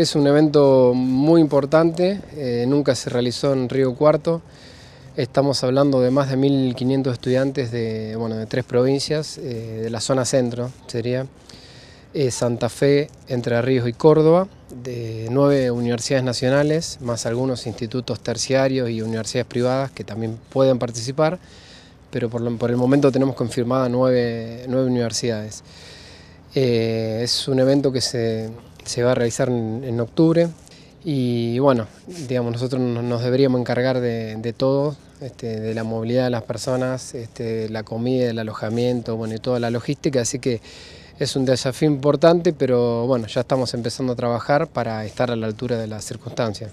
Es un evento muy importante, eh, nunca se realizó en Río Cuarto. Estamos hablando de más de 1.500 estudiantes de, de tres provincias, eh, de la zona centro sería, eh, Santa Fe, Entre Ríos y Córdoba, de nueve universidades nacionales, más algunos institutos terciarios y universidades privadas que también pueden participar, pero por, el momento tenemos confirmadas nueve, nueve universidades. es un evento que se se va a realizar en, octubre y bueno, digamos, nosotros nos deberíamos encargar de, todo, este, de la movilidad de las personas, este, la comida, el alojamiento, bueno, y toda la logística, así que es un desafío importante, pero bueno, ya estamos empezando a trabajar para estar a la altura de las circunstancias.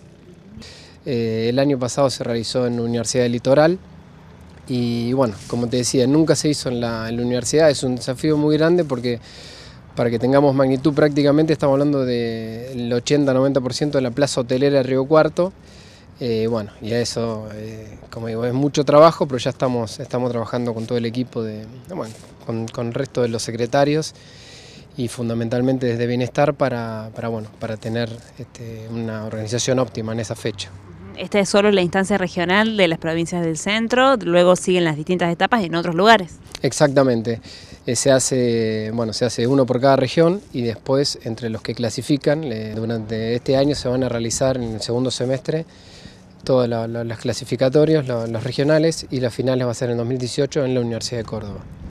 Eh, el año pasado se realizó en la Universidad del Litoral, y bueno, como te decía, nunca se hizo en la universidad, es un desafío muy grande porque para que tengamos magnitud prácticamente estamos hablando del 80-90% de la plaza hotelera de Río Cuarto. Eh, bueno, y a eso, eh, como digo, es mucho trabajo, pero ya estamos, estamos trabajando con todo el equipo, de, eh, bueno, con, el resto de los secretarios y fundamentalmente desde Bienestar para, bueno, para tener este, una organización óptima en esa fecha esta es solo la instancia regional de las provincias del centro, luego siguen las distintas etapas en otros lugares. Exactamente. Eh, se, hace, bueno, se hace uno por cada región y después entre los que clasifican, durante este año se van a realizar en el segundo semestre todos los, clasificatorios, los, regionales y las finales va a ser en 2018 en la Universidad de Córdoba.